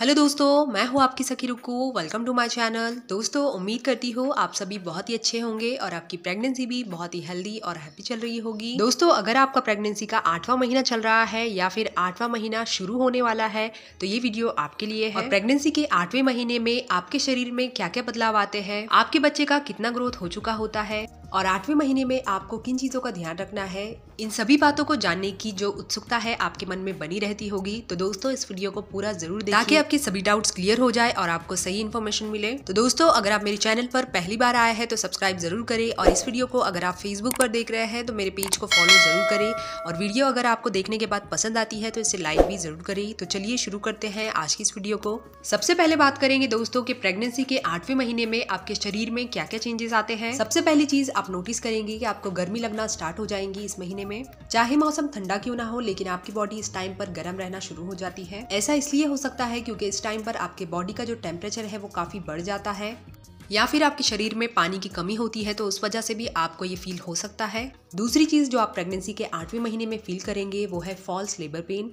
hello दोस्तों मैं हूं आपकी सखी रुको वेलकम टू माय चैनल दोस्तों उम्मीद करती हो आप सभी बहुत ही अच्छे होंगे और आपकी प्रेगनेंसी भी बहुत ही हेल्दी और हैप्पी चल रही होगी दोस्तों अगर आपका प्रेगनेंसी का आठवां महीना चल रहा है या फिर आठवां महीना शुरू होने वाला है तो ये वीडियो आपके लिए है प्रेगनेंसी के आठवें महीने में आपके शरीर में क्या क्या बदलाव आते हैं आपके बच्चे का कितना ग्रोथ हो चुका होता है और आठवें महीने में आपको किन चीज़ों का ध्यान रखना है इन सभी बातों को जानने की जो उत्सुकता है आपके मन में बनी रहती होगी तो दोस्तों इस वीडियो को पूरा जरूर देखिए ताकि आपके सभी डाउट्स क्लियर हो जाए और आपको सही इन्फॉर्मेशन मिले तो दोस्तों अगर आप मेरे चैनल पर पहली बार आया है तो सब्सक्राइब जरूर करें और इस वीडियो को अगर आप फेसबुक पर देख रहे हैं तो मेरे पेज को फॉलो जरूर करें और वीडियो अगर आपको देखने के बाद पसंद आती है तो इसे लाइक भी जरूर करें तो चलिए शुरू करते हैं आज की इस वीडियो को सबसे पहले बात करेंगे दोस्तों की प्रेगनेंसी के आठवें महीने में आपके शरीर में क्या क्या चेंजेस आते हैं सबसे पहली चीज आप नोटिस करेंगे कि आपको गर्मी लगना स्टार्ट हो जाएंगी इस महीने में चाहे मौसम ठंडा क्यों ना हो लेकिन आपकी बॉडी इस टाइम पर गर्म रहना शुरू हो जाती है ऐसा इसलिए हो सकता है क्योंकि इस टाइम पर आपके बॉडी का जो टेम्परेचर है वो काफ़ी बढ़ जाता है या फिर आपके शरीर में पानी की कमी होती है तो उस वजह से भी आपको ये फील हो सकता है दूसरी चीज़ जो आप प्रेगनेंसी के आठवें महीने में फील करेंगे वो है फॉल्स लेबर पेन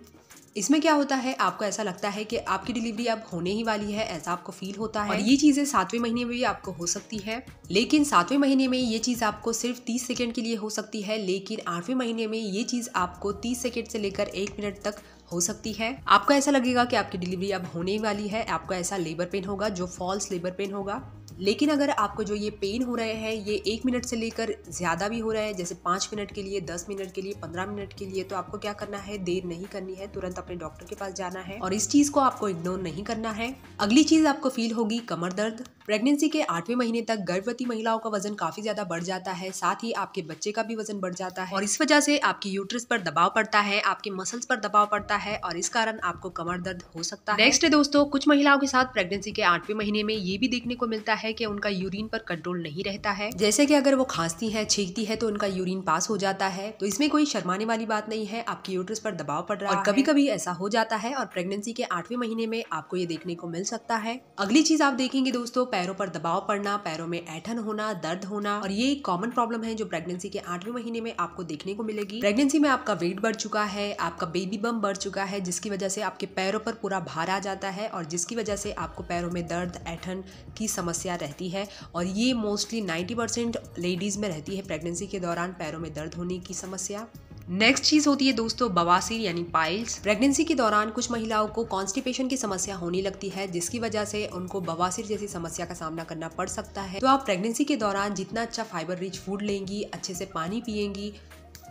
इसमें क्या होता है आपको ऐसा लगता है कि आपकी डिलीवरी अब होने ही वाली है ऐसा आपको फील होता है और ये चीज़ें सातवें महीने में भी आपको हो सकती है लेकिन सातवें महीने में ये चीज़ आपको सिर्फ तीस सेकेंड के लिए हो सकती है लेकिन आठवें महीने में ये चीज़ आपको तीस सेकेंड से लेकर एक मिनट तक हो सकती है आपको ऐसा लगेगा कि आपकी डिलीवरी अब होने वाली है आपको ऐसा लेबर पेन होगा जो फॉल्स लेबर पेन होगा लेकिन अगर आपको जो ये पेन हो रहे हैं ये एक मिनट से लेकर ज़्यादा भी हो रहा है जैसे पाँच मिनट के लिए दस मिनट के लिए पंद्रह मिनट के लिए तो आपको क्या करना है देर नहीं करनी है तुरंत अपने डॉक्टर के पास जाना है और इस चीज़ को आपको इग्नोर नहीं करना है अगली चीज़ आपको फील होगी कमर दर्द प्रेगनेंसी के आठवें महीने तक गर्भवती महिलाओं का वजन काफी ज्यादा बढ़ जाता है साथ ही आपके बच्चे का भी वजन बढ़ जाता है और इस वजह से आपकी यूट्रस पर दबाव पड़ता है आपके मसल्स पर दबाव पड़ता है और इस कारण आपको कमर दर्द हो सकता है नेक्स्ट है दोस्तों कुछ महिलाओं के साथ प्रेगनेंसी के आठवें महीने में ये भी देखने को मिलता है है कि उनका यूरिन पर कंट्रोल नहीं रहता है जैसे कि अगर वो खांसती है छींकती है तो उनका यूरिन पास हो जाता है तो इसमें कोई शर्माने वाली बात नहीं है आपकी यूट्रस पर दबाव पड़ रहा है और कभी कभी ऐसा हो जाता है और प्रेगनेंसी के आठवें महीने में आपको ये देखने को मिल सकता है अगली चीज आप देखेंगे दोस्तों पैरों पर दबाव पड़ना पैरों में ऐठन होना दर्द होना और ये कॉमन प्रॉब्लम है जो प्रेगनेंसी के आठवें महीने में आपको देखने को मिलेगी प्रेगनेंसी में आपका वेट बढ़ चुका है आपका बेबी बम बढ़ चुका है जिसकी वजह से आपके पैरों पर पूरा भार आ जाता है और जिसकी वजह से आपको पैरों में दर्द ऐठन की समस्या समस्या रहती है और ये मोस्टली 90 परसेंट लेडीज़ में रहती है प्रेगनेंसी के दौरान पैरों में दर्द होने की समस्या नेक्स्ट चीज होती है दोस्तों बवासीर यानी पाइल्स प्रेगनेंसी के दौरान कुछ महिलाओं को कॉन्स्टिपेशन की समस्या होने लगती है जिसकी वजह से उनको बवासीर जैसी समस्या का सामना करना पड़ सकता है तो आप प्रेगनेंसी के दौरान जितना अच्छा फाइबर रिच फूड लेंगी अच्छे से पानी पियेंगी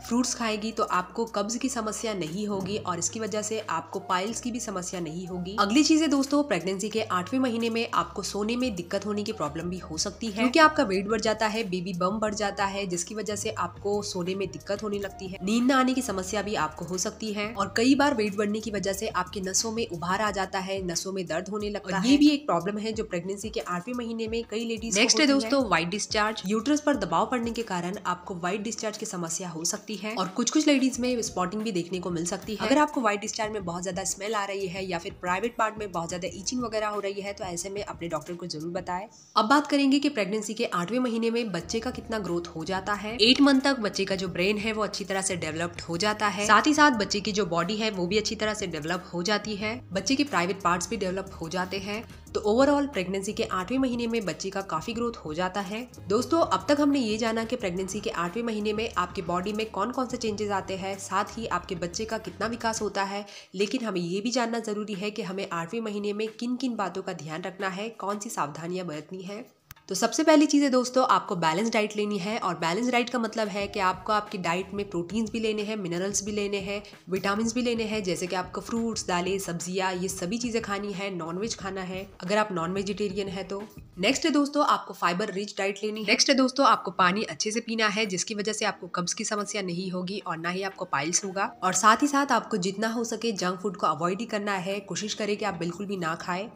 फ्रूट्स खाएगी तो आपको कब्ज की समस्या नहीं होगी और इसकी वजह से आपको पाइल्स की भी समस्या नहीं होगी अगली चीज है दोस्तों प्रेगनेंसी के आठवें महीने में आपको सोने में दिक्कत होने की प्रॉब्लम भी हो सकती है क्योंकि आपका वेट बढ़ जाता है बेबी बम बढ़ जाता है जिसकी वजह से आपको सोने में दिक्कत होने लगती है नींद न आने की समस्या भी आपको हो सकती है और कई बार वेट बढ़ने की वजह से आपके नसों में उभार आ जाता है नसों में दर्द होने लगता है ये भी एक प्रॉब्लम है जो प्रेगनेंसी के आठवें महीने में कई लेडीज नेक्स्ट है दोस्तों व्हाइट डिस्चार्ज यूट्रस पर दबाव पड़ने के कारण आपको व्हाइट डिस्चार्ज की समस्या हो सकती है सकती है और कुछ कुछ लेडीज में स्पॉटिंग भी देखने को मिल सकती है अगर आपको व्हाइट स्टार में बहुत ज्यादा स्मेल आ रही है या फिर प्राइवेट पार्ट में बहुत ज्यादा ईचिंग वगैरह हो रही है तो ऐसे में अपने डॉक्टर को जरूर बताए अब बात करेंगे की प्रेगनेंसी के आठवें महीने में बच्चे का कितना ग्रोथ हो जाता है एट मंथ तक बच्चे का जो ब्रेन है वो अच्छी तरह से डेवलप्ड हो जाता है साथ ही साथ बच्चे की जो बॉडी है वो भी अच्छी तरह से डेवलप हो जाती है बच्चे के प्राइवेट पार्ट्स भी डेवलप हो जाते हैं तो ओवरऑल प्रेगनेंसी के आठवें महीने में बच्चे का काफ़ी ग्रोथ हो जाता है दोस्तों अब तक हमने ये जाना कि प्रेगनेंसी के आठवें महीने में आपके बॉडी में कौन कौन से चेंजेस आते हैं साथ ही आपके बच्चे का कितना विकास होता है लेकिन हमें ये भी जानना ज़रूरी है कि हमें आठवें महीने में किन किन बातों का ध्यान रखना है कौन सी सावधानियाँ बरतनी है तो सबसे पहली चीज़ है दोस्तों आपको बैलेंस डाइट लेनी है और बैलेंस डाइट का मतलब है कि आपको आपकी डाइट में प्रोटीन्स भी लेने हैं मिनरल्स भी लेने हैं विटामिन भी लेने हैं जैसे कि आपको फ्रूट्स दालें सब्जियाँ ये सभी चीज़ें खानी है नॉनवेज खाना है अगर आप नॉन वेजिटेरियन है तो नेक्स्ट है दोस्तों आपको फाइबर रिच डाइट लेनी है नेक्स्ट है दोस्तों आपको पानी अच्छे से पीना है जिसकी वजह से आपको कब्ज की समस्या नहीं होगी और ना ही आपको पाइल्स होगा और साथ ही साथ आपको जितना हो सके जंक फूड को अवॉइड ही करना है कोशिश करें कि आप बिल्कुल भी ना खाएं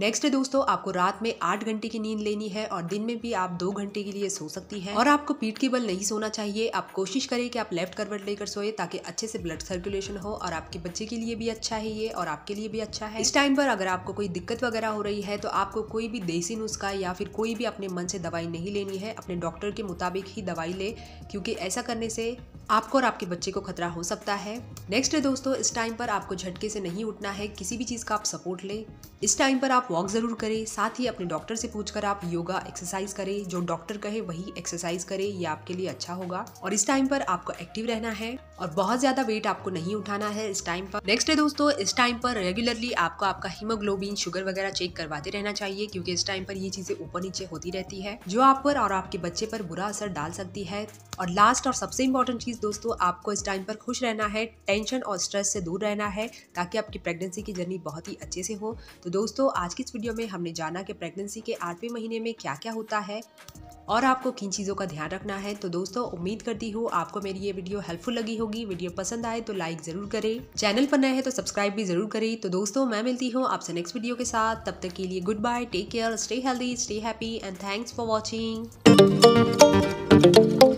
नेक्स्ट है दोस्तों आपको रात में आठ घंटे की नींद लेनी है और दिन में भी आप दो घंटे के लिए सो सकती है और आपको पीठ के बल नहीं सोना चाहिए आप कोशिश करें कि आप लेफ्ट करवट लेकर सोए ताकि अच्छे से ब्लड सर्कुलेशन हो और आपके बच्चे के लिए भी अच्छा है ये और आपके लिए भी अच्छा है इस टाइम पर अगर आपको कोई दिक्कत वगैरह हो रही है तो आपको कोई भी देसी नुस्खा या फिर कोई भी अपने मन से दवाई नहीं लेनी है अपने डॉक्टर के मुताबिक ही दवाई ले क्योंकि ऐसा करने से आपको और आपके बच्चे को खतरा हो सकता है नेक्स्ट है दोस्तों इस टाइम पर आपको झटके से नहीं उठना है किसी भी चीज़ का आप सपोर्ट लें इस टाइम पर आप वॉक ज़रूर करें साथ ही अपने डॉक्टर से पूछकर आप योगा एक्सरसाइज करें जो डॉक्टर कहे वही एक्सरसाइज करें ये आपके लिए अच्छा होगा और इस टाइम पर आपको एक्टिव रहना है और बहुत ज़्यादा वेट आपको नहीं उठाना है इस टाइम पर नेक्स्ट है दोस्तों इस टाइम पर रेगुलरली आपको आपका हीमोग्लोबिन शुगर वगैरह चेक करवाते रहना चाहिए क्योंकि इस टाइम पर ये चीज़ें ऊपर नीचे होती रहती है जो आप पर और आपके बच्चे पर बुरा असर डाल सकती है और लास्ट और सबसे इंपॉर्टेंट चीज़ दोस्तों आपको इस टाइम पर खुश रहना है टेंशन और स्ट्रेस से दूर रहना है ताकि आपकी प्रेगनेंसी की जर्नी बहुत ही अच्छे से हो तो दोस्तों आज की इस वीडियो में हमने जाना कि प्रेगनेंसी के आठवें महीने में क्या क्या होता है और आपको किन चीज़ों का ध्यान रखना है तो दोस्तों उम्मीद करती हूँ आपको मेरी ये वीडियो हेल्पफुल लगी होगी वीडियो पसंद आए तो लाइक ज़रूर करें चैनल पर नए हैं तो सब्सक्राइब भी ज़रूर करें तो दोस्तों मैं मिलती हूँ आपसे नेक्स्ट वीडियो के साथ तब तक के लिए good bye take care stay healthy stay happy and thanks for watching